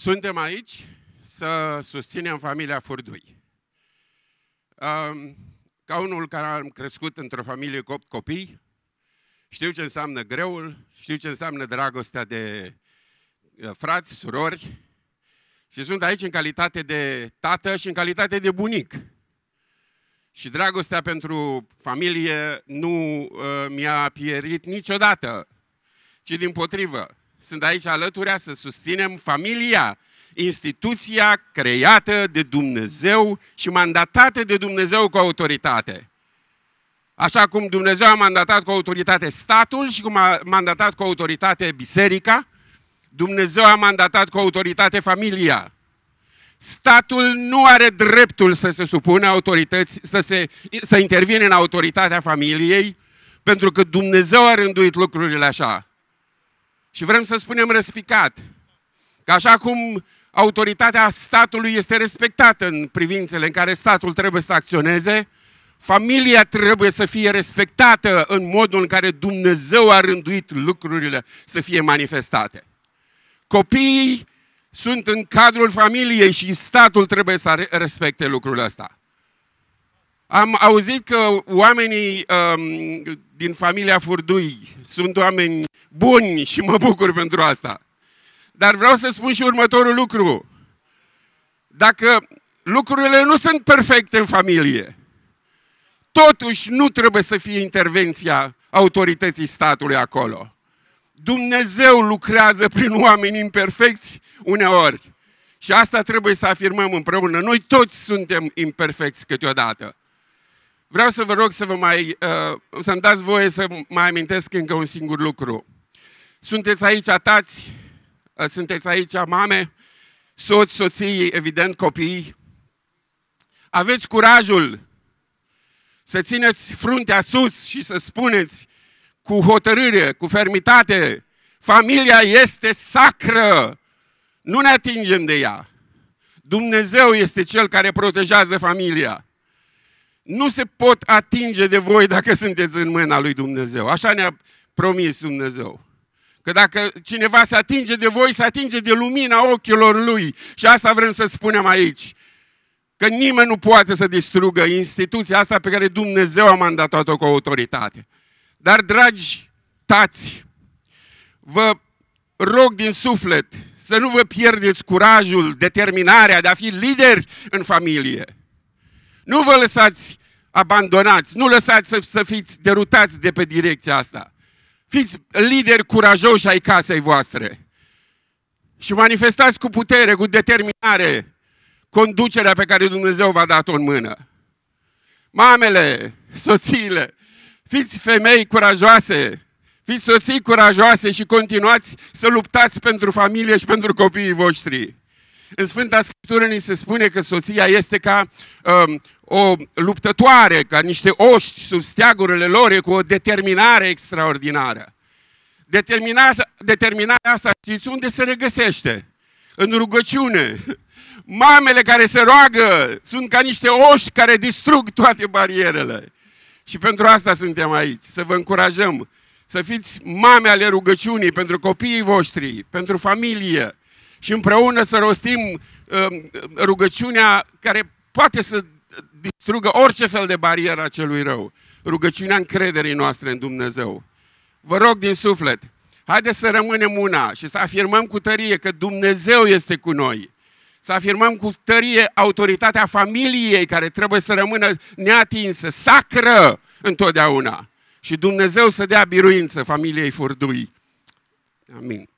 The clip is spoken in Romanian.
Suntem aici să susținem familia Furdui. Ca unul care am crescut într-o familie cu 8 copii, știu ce înseamnă greul, știu ce înseamnă dragostea de uh, frați, surori și sunt aici în calitate de tată și în calitate de bunic. Și dragostea pentru familie nu uh, mi-a pierit niciodată, ci din potrivă sunt aici alături să susținem familia, instituția creată de Dumnezeu și mandatată de Dumnezeu cu autoritate. Așa cum Dumnezeu a mandatat cu autoritate statul și cum a mandatat cu autoritate biserica, Dumnezeu a mandatat cu autoritate familia. Statul nu are dreptul să se supună autorități, să, se, să intervine în autoritatea familiei, pentru că Dumnezeu a rânduit lucrurile așa și vrem să spunem răspicat. Că așa cum autoritatea statului este respectată în privințele în care statul trebuie să acționeze, familia trebuie să fie respectată în modul în care Dumnezeu a rânduit lucrurile să fie manifestate. Copiii sunt în cadrul familiei și statul trebuie să respecte lucrul ăsta. Am auzit că oamenii um, din familia Furdui sunt oameni buni și mă bucur pentru asta. Dar vreau să spun și următorul lucru. Dacă lucrurile nu sunt perfecte în familie, totuși nu trebuie să fie intervenția autorității statului acolo. Dumnezeu lucrează prin oameni imperfecți uneori. Și asta trebuie să afirmăm împreună. Noi toți suntem imperfecți câteodată. Vreau să vă rog să vă mai, uh, să-mi dați voie să mai amintesc încă un singur lucru. Sunteți aici tați, uh, sunteți aici mame, soți, soții, evident copii. Aveți curajul să țineți fruntea sus și să spuneți cu hotărâre, cu fermitate, familia este sacră, nu ne atingem de ea. Dumnezeu este cel care protejează familia nu se pot atinge de voi dacă sunteți în mâna lui Dumnezeu. Așa ne-a promis Dumnezeu. Că dacă cineva se atinge de voi, se atinge de lumina ochilor lui. Și asta vrem să spunem aici. Că nimeni nu poate să distrugă instituția asta pe care Dumnezeu a mandatat-o cu autoritate. Dar, dragi tați, vă rog din suflet să nu vă pierdeți curajul, determinarea de a fi lideri în familie nu vă lăsați abandonați, nu lăsați să, să fiți derutați de pe direcția asta. Fiți lideri curajoși ai casei voastre și manifestați cu putere, cu determinare conducerea pe care Dumnezeu v-a dat-o în mână. Mamele, soțiile, fiți femei curajoase, fiți soții curajoase și continuați să luptați pentru familie și pentru copiii voștri. În Sfânta Scriptură ni se spune că soția este ca um, o luptătoare, ca niște oști sub steagurile lor, cu o determinare extraordinară. Determinarea, determinarea asta, știți unde se regăsește? În rugăciune. Mamele care se roagă sunt ca niște oști care distrug toate barierele. Și pentru asta suntem aici, să vă încurajăm să fiți mame ale rugăciunii pentru copiii voștri, pentru familie, și împreună să rostim um, rugăciunea care poate să distrugă orice fel de barieră a celui rău. Rugăciunea încrederii noastre în Dumnezeu. Vă rog din suflet, haideți să rămânem una și să afirmăm cu tărie că Dumnezeu este cu noi. Să afirmăm cu tărie autoritatea familiei care trebuie să rămână neatinsă, sacră întotdeauna. Și Dumnezeu să dea biruință familiei furdui. Amin.